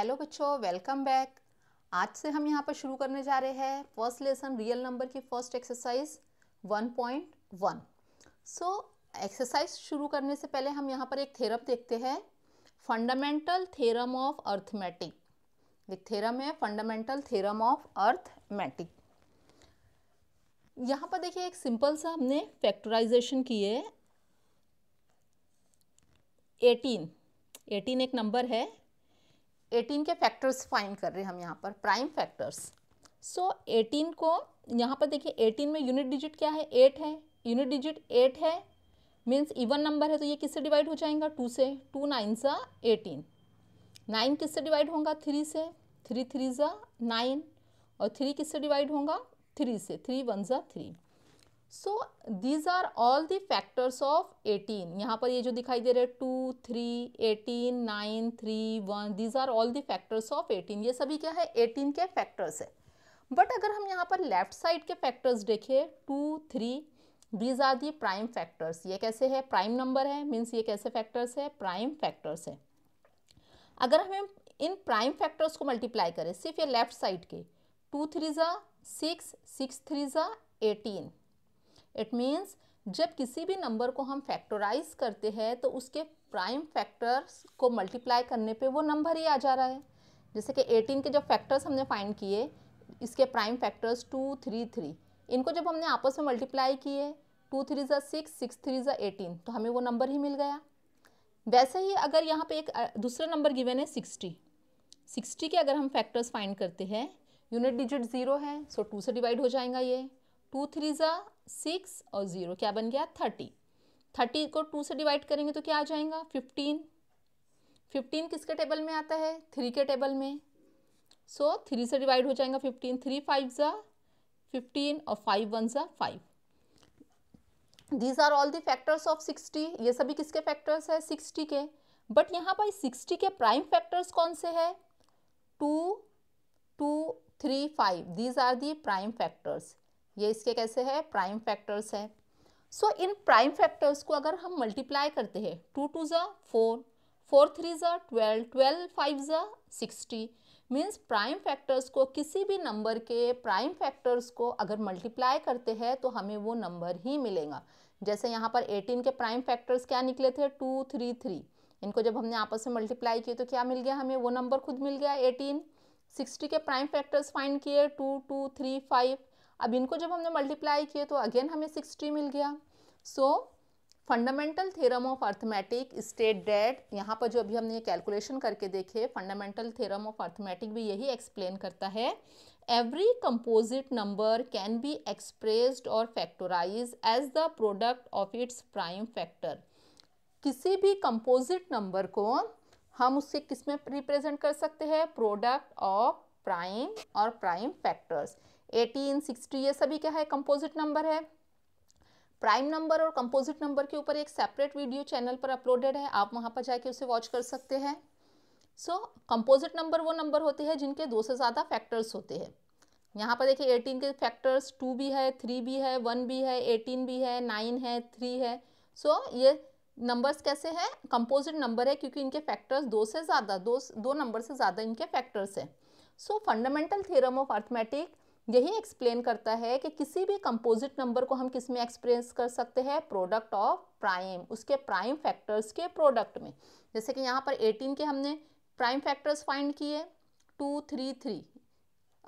Hello बच्चों welcome back आज से हम यहाँ पर शुरू करने जा रहे हैं फर्स्ट लेसन रियल नंबर की फर्स्ट एक्सरसाइज 1.1 सो एक्सरसाइज शुरू करने से पहले हम यहाँ पर एक थेरम देखते हैं फंडामेंटल थेरम ऑफ अर्थमेटिक एक थेरम है फंडामेंटल थेरम ऑफ अर्थमेटिक यहाँ पर देखिए एक सिंपल सा हमने फैक्टराइजेशन किए एटीन एटीन एक नंबर है 18 के फैक्टर्स फाइंड कर रहे हैं हम यहाँ पर प्राइम फैक्टर्स सो एटीन को यहाँ पर देखिए एटीन में यूनिट डिजिट क्या है एट है यूनिट डिजिट एट है मीन्स इवन नंबर है तो ये किससे डिवाइड हो जाएगा टू से टू नाइन ज़ा एटीन नाइन किससे डिवाइड होगा थ्री से थ्री थ्री ज़ा नाइन और थ्री किससे डिवाइड होगा थ्री से थ्री वन ज़ा three so these are all the factors of 18 यहाँ पर ये जो दिखाई दे रहे हैं two three eighteen nine three one these are all the factors of 18 ये सभी क्या है 18 के फैक्टर्स है बट अगर हम यहाँ पर लेफ्ट साइड के फैक्टर्स देखें two three these are the prime factors ये कैसे है प्राइम नंबर है मीन्स ये कैसे फैक्टर्स है प्राइम फैक्टर्स है अगर हमें इन प्राइम फैक्टर्स को मल्टीप्लाई करें सिर्फ ये लेफ्ट साइड के टू थ्री ज़ा सिक्स सिक्स थ्री ज़ा एटीन इट मीन्स जब किसी भी नंबर को हम फैक्टराइज करते हैं तो उसके प्राइम फैक्टर्स को मल्टीप्लाई करने पे वो नंबर ही आ जा रहा है जैसे कि 18 के जब फैक्टर्स हमने फाइंड किए इसके prime factors two three three इनको जब हमने आपस में मल्टीप्लाई किए टू थ्री ज़ा सिक्स सिक्स थ्री ज़ा एटीन तो हमें वो नंबर ही मिल गया वैसे ही अगर यहाँ पे एक दूसरा नंबर गिवन है सिक्सटी सिक्सटी के अगर हम फैक्टर्स फाइंड करते हैं यूनिट डिजिट ज़ीरो है सो टू से डिवाइड हो जाएगा ये टू थ्री ज़ा सिक्स और ज़ीरो क्या बन गया थर्टी थर्टी को टू से डिवाइड करेंगे तो क्या आ जाएगा फिफ्टीन फिफ्टीन किसके टेबल में आता है थ्री के टेबल में सो so, थ्री से डिवाइड हो जाएगा फिफ्टीन थ्री फाइव ज़ा फिफ्टीन और फाइव वन ज़ा five these are all the factors of sixty ये सभी किसके फैक्टर्स है सिक्सटी के बट यहाँ पर सिक्सटी के प्राइम फैक्टर्स कौन से है two two three five these are the prime factors ये इसके कैसे है प्राइम फैक्टर्स है सो so, इन प्राइम फैक्टर्स को अगर हम मल्टीप्लाई करते हैं टू टू ज़ा फोर फोर थ्री ज़ा ट्वेल्व ट्वेल्व फाइव ज़ा सिक्सटी मीन्स प्राइम फैक्टर्स को किसी भी नंबर के प्राइम फैक्टर्स को अगर मल्टीप्लाई करते हैं तो हमें वो नंबर ही मिलेगा जैसे यहाँ पर एटीन के प्राइम फैक्टर्स क्या निकले थे टू थ्री थ्री इनको जब हमने आपस में मल्टीप्लाई किए तो क्या मिल गया हमें वो नंबर खुद मिल गया एटीन सिक्सटी के प्राइम फैक्टर्स फाइंड किए टू टू थ्री फाइव अब इनको जब हमने मल्टीप्लाई किए तो अगेन हमें सिक्सटी मिल गया so fundamental theorem of arithmetic state that यहाँ पर जो अभी हमने ये कैलकुलेशन करके देखे फंडामेंटल थेरम ऑफ अर्थमेटिक भी यही एक्सप्लेन करता है every composite number can be expressed और factorize as the product of its prime factor किसी भी कंपोजिट नंबर को हम उससे किस में रिप्रेजेंट कर सकते हैं प्रोडक्ट ऑफ प्राइम और प्राइम फैक्टर्स एटीन सिक्सटी ये सभी क्या है कंपोजिट नंबर है प्राइम नंबर और कंपोजिट नंबर के ऊपर एक सेपरेट वीडियो चैनल पर अपलोडेड है आप वहाँ पर जाके उसे वॉच कर सकते हैं सो कंपोजिट नंबर वो नंबर होते हैं जिनके दो से ज़्यादा फैक्टर्स होते हैं यहाँ पर देखिए एटीन के फैक्टर्स टू भी है थ्री भी है वन भी है एटीन भी है नाइन है थ्री है सो so, ये नंबर्स कैसे हैं कंपोजिट नंबर है क्योंकि इनके फैक्टर्स दो से ज़्यादा दो दो नंबर से ज़्यादा इनके फैक्टर्स हैं so fundamental theorem of arithmetic यही एक्सप्लेन करता है कि किसी भी कंपोजिट नंबर को हम किस में एक्सप्रेस कर सकते हैं प्रोडक्ट ऑफ प्राइम उसके प्राइम फैक्टर्स के प्रोडक्ट में जैसे कि यहाँ पर 18 के हमने प्राइम फैक्टर्स फाइंड किए टू थ्री थ्री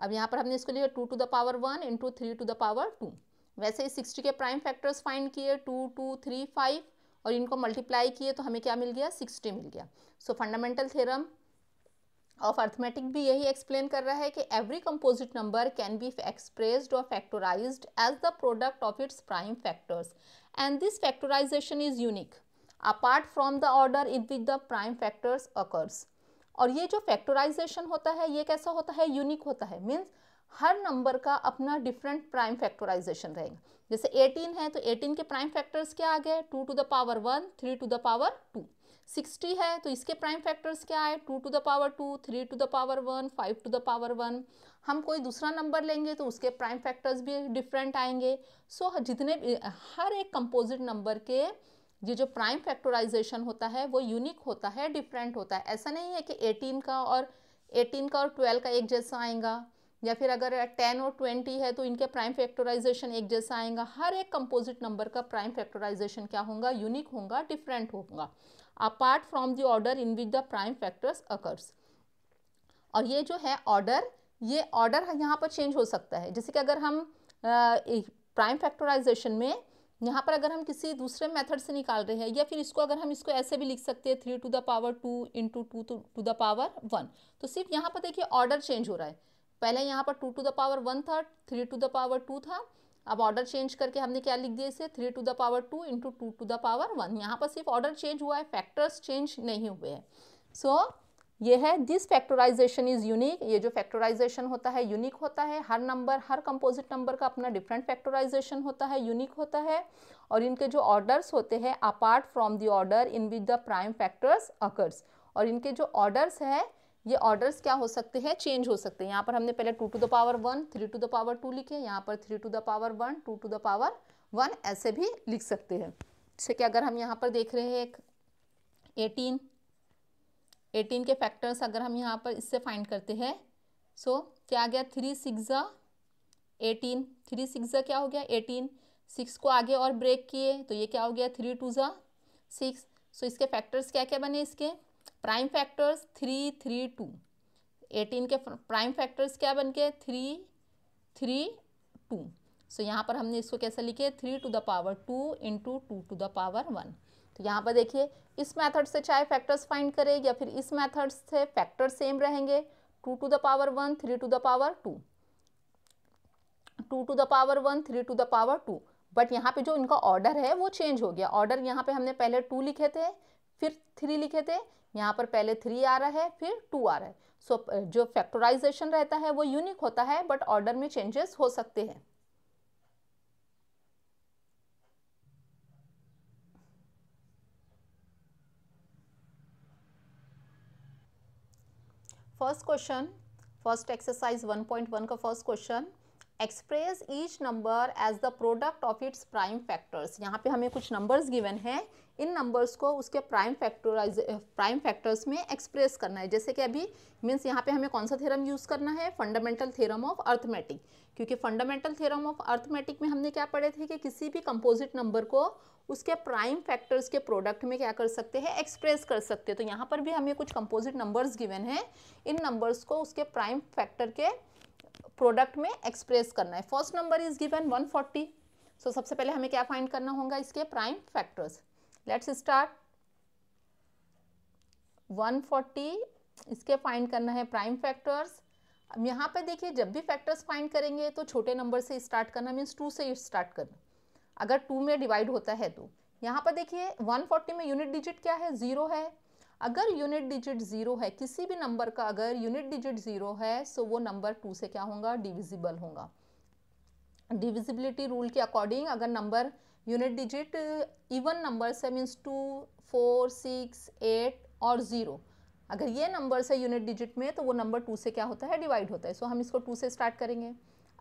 अब यहाँ पर हमने इसको लिया two to the power one into three to the power two वैसे ही सिक्सटी के प्राइम फैक्टर्स फाइंड किए टू टू थ्री फाइव और इनको मल्टीप्लाई किए तो हमें क्या मिल गया सिक्सटी मिल गया so fundamental theorem of arithmetic भी यही एक्सप्लेन कर रहा है कि every composite number can be expressed और factorize as the product of its prime factors and this factorization is unique apart from the order in which the prime factors occurs और ये जो फैक्टोराइजेशन होता है ये कैसा होता है यूनिक होता है मीन्स हर नंबर का अपना डिफरेंट प्राइम फैक्टोराइजेशन रहेगा जैसे 18 है तो 18 के प्राइम फैक्टर्स क्या आ गए 2 to the power 1, 3 to the power two sixty है तो इसके प्राइम फैक्टर्स क्या है two to the power two three to the power one five to the power one हम कोई दूसरा नंबर लेंगे तो उसके प्राइम फैक्टर्स भी डिफरेंट आएंगे सो so, जितने हर एक कंपोजिट नंबर के ये जो प्राइम फैक्टराइजेशन होता है वो यूनिक होता है डिफरेंट होता है ऐसा नहीं है कि एटीन का और एटीन का और ट्वेल्व का एक जैसा आएगा या फिर अगर टेन और ट्वेंटी है तो इनके प्राइम फैक्टराइजेशन एक जैसा आएगा हर एक कंपोजिट नंबर का प्राइम फैक्टराइजेशन क्या होगा यूनिक होगा डिफरेंट होगा apart from the order in which the prime factors occurs और ये जो है ऑर्डर ये ऑर्डर यहाँ पर चेंज हो सकता है जैसे कि अगर हम प्राइम फैक्टराइजेशन में यहाँ पर अगर हम किसी दूसरे मेथड से निकाल रहे हैं या फिर इसको अगर हम इसको ऐसे भी लिख सकते हैं three to the power two into two to the power one तो सिर्फ यहाँ पर देखिए ऑर्डर चेंज हो रहा है पहले यहाँ पर two to the power one था three to the power two था अब ऑर्डर चेंज करके हमने क्या लिख दिया इसे three to the power two into two to the power one यहाँ पर सिर्फ ऑर्डर चेंज हुआ है फैक्टर्स चेंज नहीं हुए हैं सो so, ये है दिस फैक्टराइजेशन इज़ यूनिक ये जो फैक्टराइजेशन होता है यूनिक होता है हर नंबर हर कंपोजिट नंबर का अपना डिफरेंट फैक्टराइजेशन होता है यूनिक होता है और इनके जो ऑर्डर्स होते हैं apart from the order in which the prime factors occurs और इनके जो ऑर्डर्स है ये ऑर्डर्स क्या हो सकते हैं चेंज हो सकते हैं यहाँ पर हमने पहले two to the power one three to the power two लिखे यहाँ पर three to the power one two to the power one ऐसे भी लिख सकते हैं जैसे कि अगर हम यहाँ पर देख रहे हैं एक एटीन एटीन के फैक्टर्स अगर हम यहाँ पर इससे फाइंड करते हैं सो क्या आ गया three six eighteen three six क्या हो गया एटीन सिक्स को आगे और ब्रेक किए तो ये क्या हो गया थ्री टू ज़ा सिक्स सो इसके फैक्टर्स क्या क्या बने इसके prime factors three three two eighteen के प्राइम फैक्टर्स क्या बन के थ्री थ्री टू सो यहाँ पर हमने इसको कैसे लिखे three to the power two into two to the power one तो यहाँ पर देखिए इस मेथड से चाहे फैक्टर्स फाइंड करें या फिर इस मेथड से फैक्टर सेम रहेंगे two to the power one three to the power two two to the power one three to the power two but यहाँ पे जो इनका ऑर्डर है वो चेंज हो गया ऑर्डर यहाँ पे हमने पहले टू लिखे थे फिर थ्री लिखे थे यहाँ पर पहले थ्री आ रहा है फिर टू आ रहा है सो जो फैक्टराइजेशन रहता है वो यूनिक होता है बट ऑर्डर में चेंजेस हो सकते हैं फर्स्ट क्वेश्चन फर्स्ट एक्सरसाइज 1.1 का first question express each number as the product of its prime factors यहाँ पे हमें कुछ नंबर्स गिवन हैं इन नंबर्स को उसके प्राइम फैक्टराइज प्राइम फैक्टर्स में एक्सप्रेस करना है जैसे कि अभी मीन्स यहाँ पे हमें कौन सा थेरम यूज़ करना है फंडामेंटल थेरम ऑफ अर्थमेटिक क्योंकि फंडामेंटल थेरम ऑफ अर्थमेटिक में हमने क्या पढ़े थे कि किसी भी कंपोजिट नंबर को उसके प्राइम फैक्टर्स के प्रोडक्ट में क्या कर सकते हैं एक्सप्रेस कर सकते हैं तो यहाँ पर भी हमें कुछ कंपोजिट नंबर्स गिवन हैं इन नंबर्स को उसके प्राइम फैक्टर के प्रोडक्ट में एक्सप्रेस करना है first number is given 140 so so, सबसे पहले हमें क्या फाइंड करना होगा इसके प्राइम फैक्टर्स लेट्स स्टार्ट 140 इसके फाइंड करना है प्राइम फैक्टर्स अब यहाँ पे देखिए जब भी फैक्टर्स फाइंड करेंगे तो छोटे नंबर से स्टार्ट करना मीन्स टू से स्टार्ट करना अगर टू में डिवाइड होता है तो यहाँ पर देखिए 140 में यूनिट डिजिट क्या है ज़ीरो है अगर यूनिट डिजिट ज़ीरो है किसी भी नंबर का अगर यूनिट डिजिट ज़ीरो है सो वो नंबर टू से क्या होगा डिविजिबल होगा डिविजिबिलिटी रूल के अकॉर्डिंग अगर number unit digit even number से means two four six eight और ज़ीरो अगर ये नंबर्स है यूनिट डिजिट में तो वो नंबर टू से क्या होता है डिवाइड होता है सो so, हम इसको टू से स्टार्ट करेंगे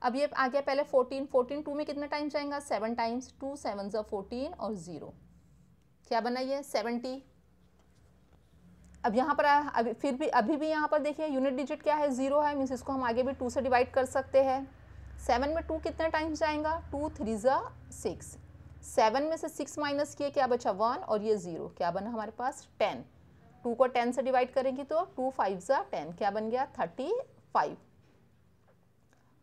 अब ये आ गया पहले फोर्टीन फोर्टीन टू में कितना टाइम जाएगा सेवन टाइम्स टू सेवन ज़ा फोर्टीन और ज़ीरो क्या बना ये सेवेंटी अब यहाँ पर अभी फिर भी अभी भी यहाँ पर देखिए यूनिट डिजिट क्या है ज़ीरो है मीन्स इसको हम आगे भी टू से डिवाइड कर सकते हैं सेवन में टू कितने टाइम्स जाएगा टू थ्री ज़ा सिक्स सेवन में से सिक्स माइनस किए क्या बचा वन और ये ज़ीरो क्या बना हमारे पास टेन टू को टेन से डिवाइड करेंगे तो टू फाइव ज़ा टेन क्या बन गया थर्टी फाइव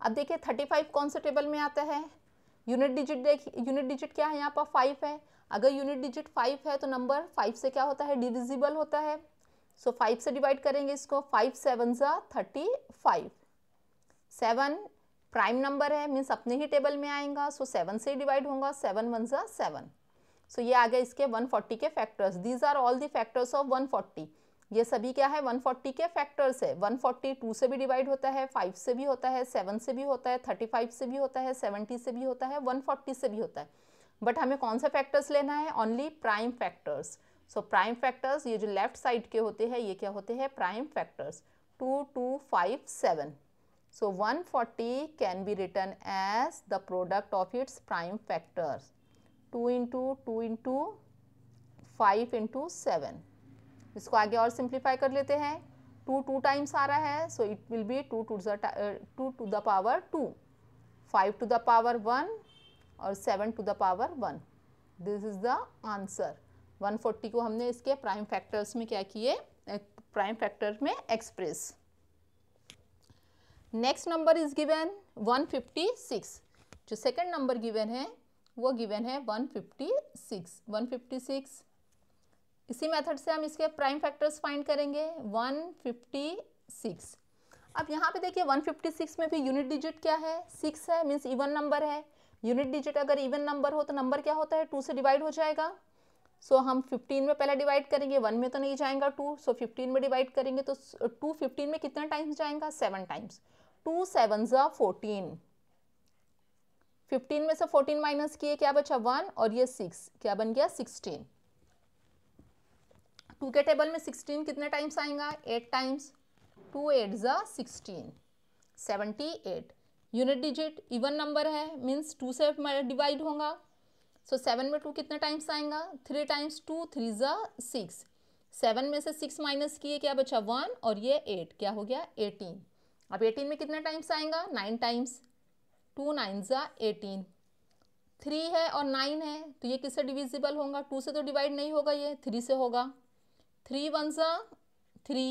अब देखिए थर्टी फाइव कौन से टेबल में आता है यूनिट डिजिट देखिए यूनिट डिजिट क्या है यहाँ पर फाइव है अगर यूनिट डिजिट फाइव है तो नंबर फाइव से क्या होता है डिविजिबल होता है सो फाइव से डिवाइड करेंगे इसको फाइव सेवन ज़ा thirty five seven prime number है मीन्स अपने ही टेबल में आएगा सो so, सेवन से ही डिवाइड होगा सेवन वन ज़ा सेवन सो ये आ गए इसके वन फोर्टी के factors these are all the factors of one forty ये सभी क्या है वन फोर्टी के फैक्टर्स है वन फोर्टी टू से भी डिवाइड होता है फाइव से भी होता है सेवन से भी होता है थर्टी फाइव से भी होता है सेवेंटी से भी होता है वन फोर्टी से भी होता है बट हमें कौन सा फैक्टर्स लेना है only prime factors so prime factors ये जो लेफ्ट साइड के होते हैं ये क्या होते हैं prime factors two two five seven so one forty can be written as the product of its prime factors two into two into five into seven इसको आगे और सिंप्लीफाई कर लेते हैं टू टू टाइम्स आ रहा है so it will be two two two to the power two five to the power one और seven to the power one this is the answer 140 को हमने इसके प्राइम फैक्टर्स में क्या किए प्राइम फैक्टर में express next number is given 156 जो second number given है वो गिवन है 156 156 इसी मेथड से हम इसके प्राइम फैक्टर्स फाइंड करेंगे 156 अब यहाँ पे देखिए 156 में भी यूनिट डिजिट क्या है सिक्स है मीन्स इवन नंबर है यूनिट डिजिट अगर इवन नंबर हो तो नंबर क्या होता है टू से डिवाइड हो जाएगा सो so, हम 15 में पहले डिवाइड करेंगे वन में तो नहीं जाएगा टू सो so 15 में डिवाइड करेंगे तो टू फिफ्टीन में कितना टाइम्स जाएगा सेवन टाइम्स टू सेवन ज़ा फोर्टीन फिफ्टीन में से फोर्टीन माइनस किए क्या बचा वन और ये सिक्स क्या बन गया सिक्सटीन टू के टेबल में सिक्सटीन कितने टाइम्स आएगा एट टाइम्स टू एट ज़ा sixteen seventy eight unit digit even number है मीन्स टू से डिवाइड होगा सो सेवन में टू कितने टाइम्स आएगा थ्री टाइम्स टू थ्री ज़ा सिक्स सेवन में से सिक्स माइनस किए क्या बचा वन और ये एट क्या हो गया एटीन अब एटीन में कितने टाइम्स आएगा नाइन टाइम्स टू नाइन ज़ा एटीन थ्री है और नाइन है तो ये किससे डिविजिबल होगा टू से तो डिवाइड नहीं होगा ये थ्री से होगा थ्री वन ज़ा थ्री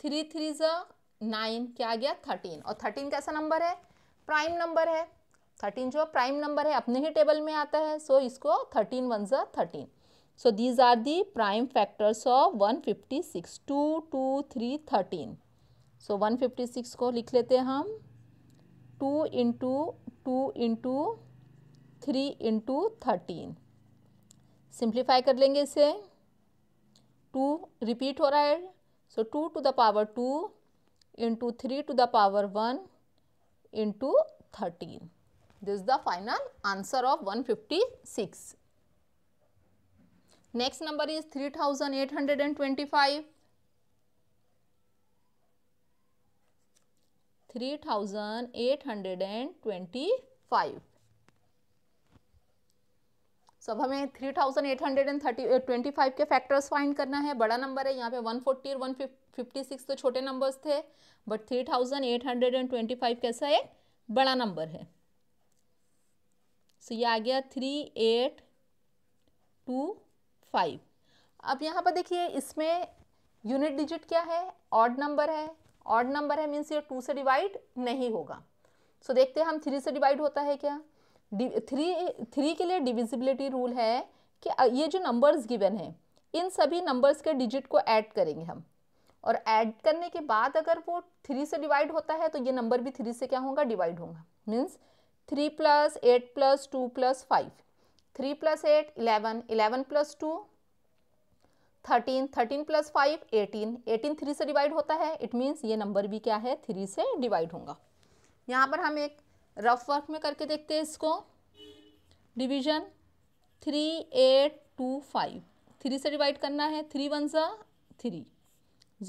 थ्री थ्री ज़ा नाइन क्या आ गया थर्टीन और थर्टीन कैसा नंबर है प्राइम नंबर है थर्टीन जो प्राइम नंबर है अपने ही टेबल में आता है सो so इसको थर्टीन वन ज thirteen so these are the prime factors of one fifty six two two three thirteen so one fifty six को लिख लेते हैं हम two into two into three into thirteen simplify कर लेंगे इसे टू रिपीट हो रहा है so two to the power two into three to the power one into thirteen This is the final answer of 156. Next number is 3825. 3825. सब हमें 3825 के factors find करना है बड़ा नंबर है यहाँ पे 140 और 156 तो छोटे नंबर्स थे बट 3825 कैसा है बड़ा नंबर है सो ये आ गया थ्री एट टू फाइव अब यहाँ पर देखिए इसमें यूनिट डिजिट क्या है ऑड नंबर है ऑड नंबर है मीन्स ये टू से डिवाइड नहीं होगा सो so, देखते हैं हम थ्री से डिवाइड होता है क्या थ्री थ्री के लिए डिविजिबिलिटी रूल है कि ये जो नंबर्स गिवन है इन सभी नंबर्स के डिजिट को ऐड करेंगे हम और ऐड करने के बाद अगर वो थ्री से डिवाइड होता है तो ये नंबर भी थ्री से क्या होगा डिवाइड होगा means three plus eight plus two plus five three plus eight eleven eleven plus two thirteen thirteen plus five eighteen eighteen three से डिवाइड होता है इट मीन्स ये नंबर भी क्या है थ्री से डिवाइड होगा यहाँ पर हम एक रफ वर्क में करके देखते हैं इसको division three eight two five three से डिवाइड करना है थ्री वन ज़ा थ्री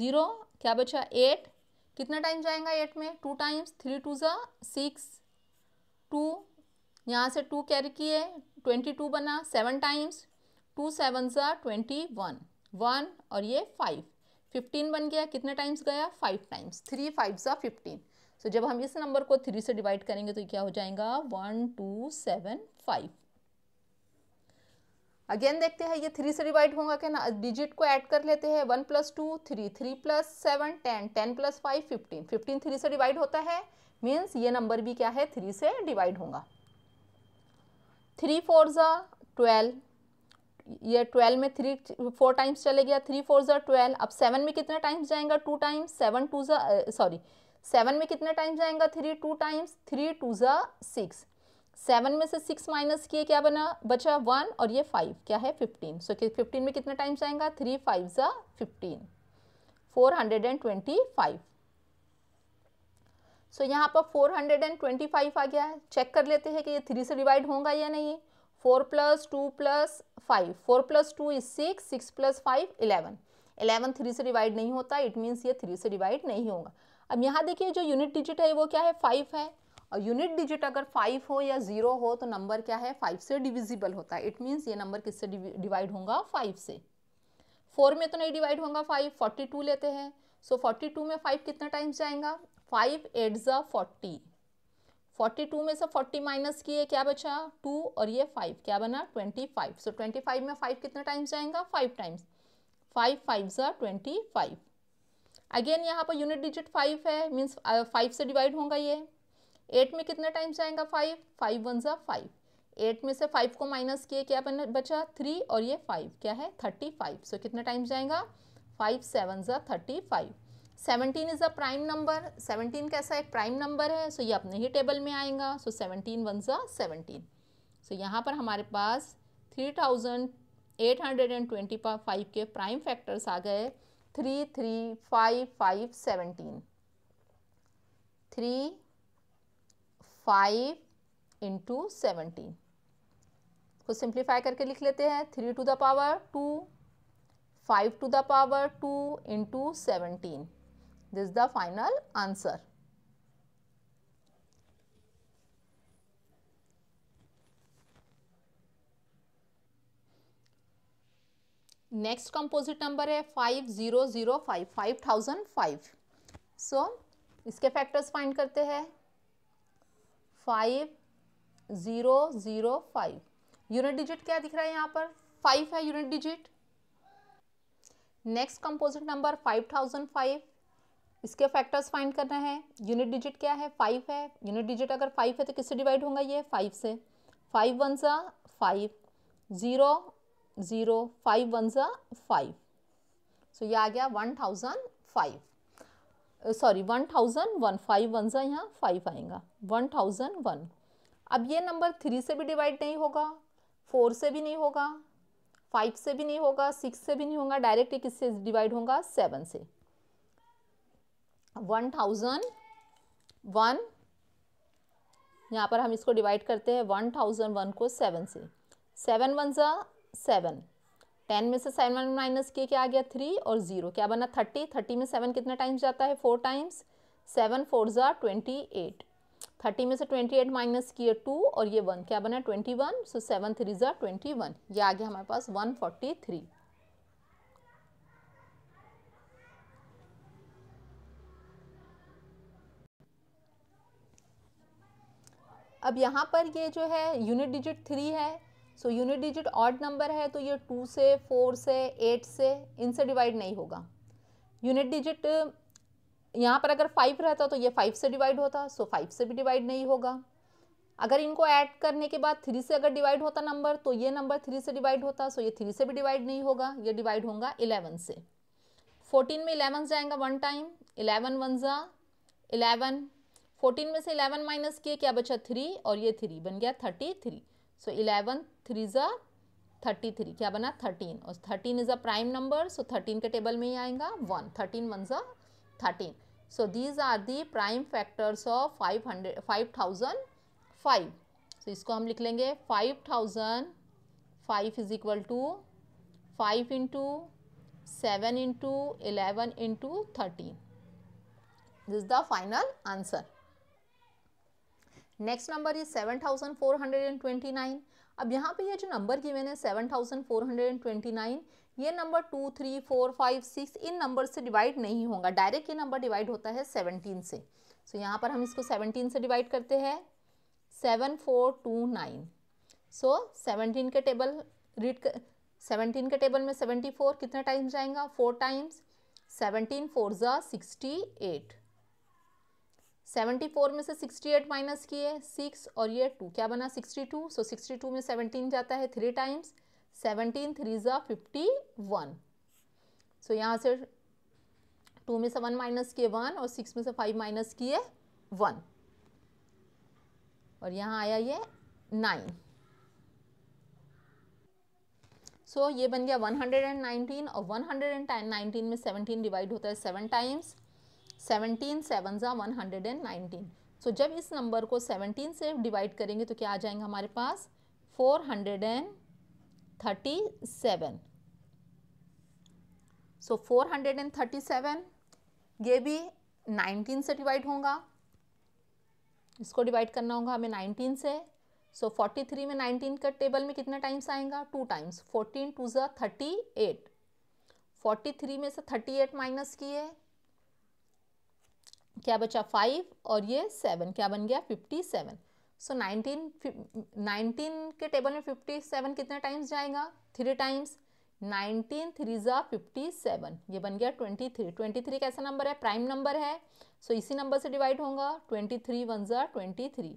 ज़ीरो क्या बचा एट कितना टाइम जाएगा एट में टू टाइम्स थ्री टू ज़ा सिक्स टू यहाँ से टू कैरी किए ट्वेंटी टू बना सेवन टाइम्स टू सेवन सा ट्वेंटी वन वन और ये फाइव फिफ्टीन बन गया कितने टाइम्स गया फाइव टाइम्स थ्री फाइव सा फिफ्टीन सो जब हम इस नंबर को थ्री से डिवाइड करेंगे तो क्या हो जाएगा one two seven five again देखते हैं ये थ्री से डिवाइड होगा क्या ना डिजिट को ऐड कर लेते हैं one plus two three three plus seven ten ten plus five fifteen fifteen three से डिवाइड होता है मीन्स ये नंबर भी क्या है थ्री से डिवाइड होगा थ्री फोर ज़ा ट्वेल्व ये ट्वेल्व में थ्री फोर टाइम्स चले गया थ्री फोर ज़ा ट्वेल्व अब सेवन में कितने टाइम्स जाएगा टू टाइम्स सेवन टू ज़ा सॉरी सेवन में कितने टाइम्स जाएगा three two times three two ज़ा सिक्स सेवन में से सिक्स माइनस किए क्या बना बचा वन और ये फाइव क्या है फिफ्टीन सो फिफ्टीन में कितने टाइम्स जाएगा थ्री फाइव ज़ा fifteen four hundred and twenty five so so, यहाँ पर four hundred and twenty five आ गया है चेक कर लेते हैं कि ये थ्री से डिवाइड होगा या नहीं four plus two plus five four plus two is six six plus five eleven eleven three से डिवाइड नहीं होता इट मीन्स ये थ्री से डिवाइड नहीं होगा अब यहाँ देखिए जो यूनिट डिजिट है वो क्या है फाइव है और यूनिट डिजिट अगर फाइव हो या ज़ीरो हो तो नंबर क्या है फाइव से डिविजिबल होता है इट मीन्स ये नंबर किससे डिवाइड होगा फाइव से फोर में तो नहीं डिवाइड होगा फाइव फोर्टी टू लेते हैं सो फोर्टी टू में फाइव कितना टाइम्स जाएगा फाइव एट ज़ा फोर्टी फोर्टी टू में से फोर्टी माइनस किए क्या बचा टू और ये फाइव क्या बना twenty five so twenty five में फाइव कितने टाइम्स जाएगा फाइव टाइम्स फाइव फाइव ज़ा ट्वेंटी फाइव अगेन यहाँ पर यूनिट डिजिट फाइव है मीन्स फाइव से डिवाइड होगा ये एट में कितने टाइम्स जाएगा फाइव फाइव वन ज़ा फाइव एट में से फाइव को माइनस किए क्या बना बचा थ्री और ये फाइव क्या है थर्टी फाइव सो कितने टाइम्स जाएगा फाइव सेवन ज़ा thirty five seventeen is a prime number seventeen कैसा एक प्राइम नंबर है सो so ये अपने ही टेबल में आएगा सो सेवनटीन वन ज़ा सेवनटीन सो यहाँ पर हमारे पास three thousand eight hundred and twenty five के प्राइम फैक्टर्स आ गए three three five five seventeen three five into seventeen को सिंप्लीफाई करके लिख लेते हैं three to the power two five to the power two into seventeen This is the final answer. Next composite number है five zero zero five five thousand five सो इसके factors find करते हैं five zero zero five unit digit क्या दिख रहा है यहाँ पर फाइव है unit digit next composite number five thousand five इसके फैक्टर्स फाइंड करना है यूनिट डिजिट क्या है फाइव है यूनिट डिजिट अगर फाइव है तो किससे डिवाइड होगा ये फाइव से फाइव वन ज़ा five zero zero five one ज़ा फाइव सो ये आ गया one thousand five sorry one thousand one five one ज़ा यहाँ फाइव आएगा वन थाउजेंड वन अब ये नंबर थ्री से भी डिवाइड नहीं होगा फोर से भी नहीं होगा फाइव से भी नहीं होगा सिक्स से भी नहीं होगा डायरेक्ट किससे डिवाइड होगा सेवन से वन थाउजेंड वन यहाँ पर हम इसको डिवाइड करते हैं वन थाउजेंड वन को सेवन से सेवन वन ज़ा सेवन टेन में से सेवन माइनस किए क्या आ गया थ्री और ज़ीरो क्या बना थर्टी थर्टी में सेवन कितना टाइम्स जाता है फोर टाइम्स सेवन फोर ज़ा ट्वेंटी एट थर्टी में से ट्वेंटी एट माइनस किए टू और ये वन क्या बना twenty one so seven three ज़ा ट्वेंटी वन ये आ गया हमारे पास वन फोर्टी थ्री अब यहाँ पर ये जो है यूनिट डिजिट थ्री है so unit digit odd number है तो ये टू से फोर से एट से इनसे डिवाइड नहीं होगा यूनिट डिजिट यहाँ पर अगर फाइव रहता तो ये फाइव से डिवाइड होता सो फाइव से भी डिवाइड नहीं होगा अगर इनको ऐड करने के बाद थ्री से अगर डिवाइड होता नंबर तो ये नंबर थ्री से डिवाइड होता सो ये थ्री से भी डिवाइड नहीं होगा ये डिवाइड होगा इलेवन से फोर्टीन में इलेवन जाएगा वन टाइम इलेवन वन ज़ा इलेवन फोर्टीन में से इलेवन माइनस किए क्या बचा थ्री और ये थ्री बन गया thirty three so eleven three ज़ा थर्टी थ्री क्या बना थर्टीन और thirteen is a prime number so thirteen के टेबल में ही आएगा वन थर्टीन वन ज़ा thirteen so these are the prime factors of five hundred five thousand five so इसको हम लिख लेंगे five thousand five is equal to five into seven into eleven into thirteen this the final answer next number is seven thousand four hundred and twenty nine अब यहाँ पे ये जो number की मैंने seven thousand four hundred and twenty nine ये number two three four five six इन number से डिवाइड नहीं होगा डायरेक्ट ये नंबर डिवाइड होता है सेवनटीन से सो so, यहाँ पर हम इसको सेवनटीन से डिवाइड करते हैं seven four two nine so seventeen के टेबल रीड कर सेवनटीन के टेबल में सेवेंटी फोर कितना टाइम्स जाएंगा फोर टाइम्स सेवनटीन फोर ज़ा सिक्सटी एट सेवेंटी फोर में से सिक्सटी एट माइनस किए सिक्स और ये टू क्या बना sixty two so sixty two में सेवनटीन जाता है थ्री टाइम्स सेवनटीन थ्री ज़ा फिफ्टी वन सो यहाँ से टू में से वन माइनस किए वन और सिक्स में से फाइव माइनस किए वन और यहाँ आया ये नाइन सो so, ये बन गया 119 और 119 में 17 डिवाइड होता है सेवन टाइम्स सेवनटीन सेवन ज़ा one hundred and nineteen so जब इस नंबर को सेवनटीन से डिवाइड करेंगे तो क्या आ जाएंगे हमारे पास four hundred and thirty seven so four hundred and thirty seven ये भी नाइनटीन से डिवाइड होगा इसको डिवाइड करना होगा हमें नाइनटीन से सो फोर्टी थ्री में नाइनटीन का टेबल में कितना टाइम्स आएगा टू टाइम्स फोर्टीन टू ज़ा फोर्टी थ्री में से थर्टी एट माइनस किए क्या बचा फाइव और ये सेवन क्या बन गया fifty seven so nineteen nineteen के टेबल में फिफ्टी सेवन कितने टाइम्स जाएगा थ्री टाइम्स नाइनटीन थ्री ज़ा फिफ्टी सेवन ये बन गया ट्वेंटी थ्री ट्वेंटी थ्री कैसा नंबर है प्राइम नंबर है सो so इसी नंबर से डिवाइड होगा ट्वेंटी थ्री वन ज़ा ट्वेंटी थ्री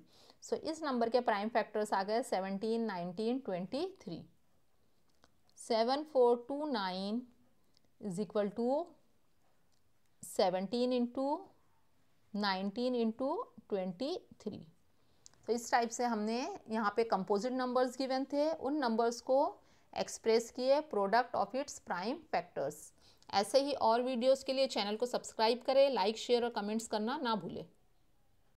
सो इस नंबर के प्राइम फैक्टर्स आ गए seventeen nineteen twenty three seven four two nine is equal to seventeen into nineteen into twenty three तो इस टाइप से हमने यहाँ पे कंपोजिट नंबर्स गिवन थे उन नंबर्स को एक्सप्रेस किए product of its prime factors ऐसे ही और वीडियोस के लिए चैनल को सब्सक्राइब करें लाइक शेयर और कमेंट्स करना ना भूलें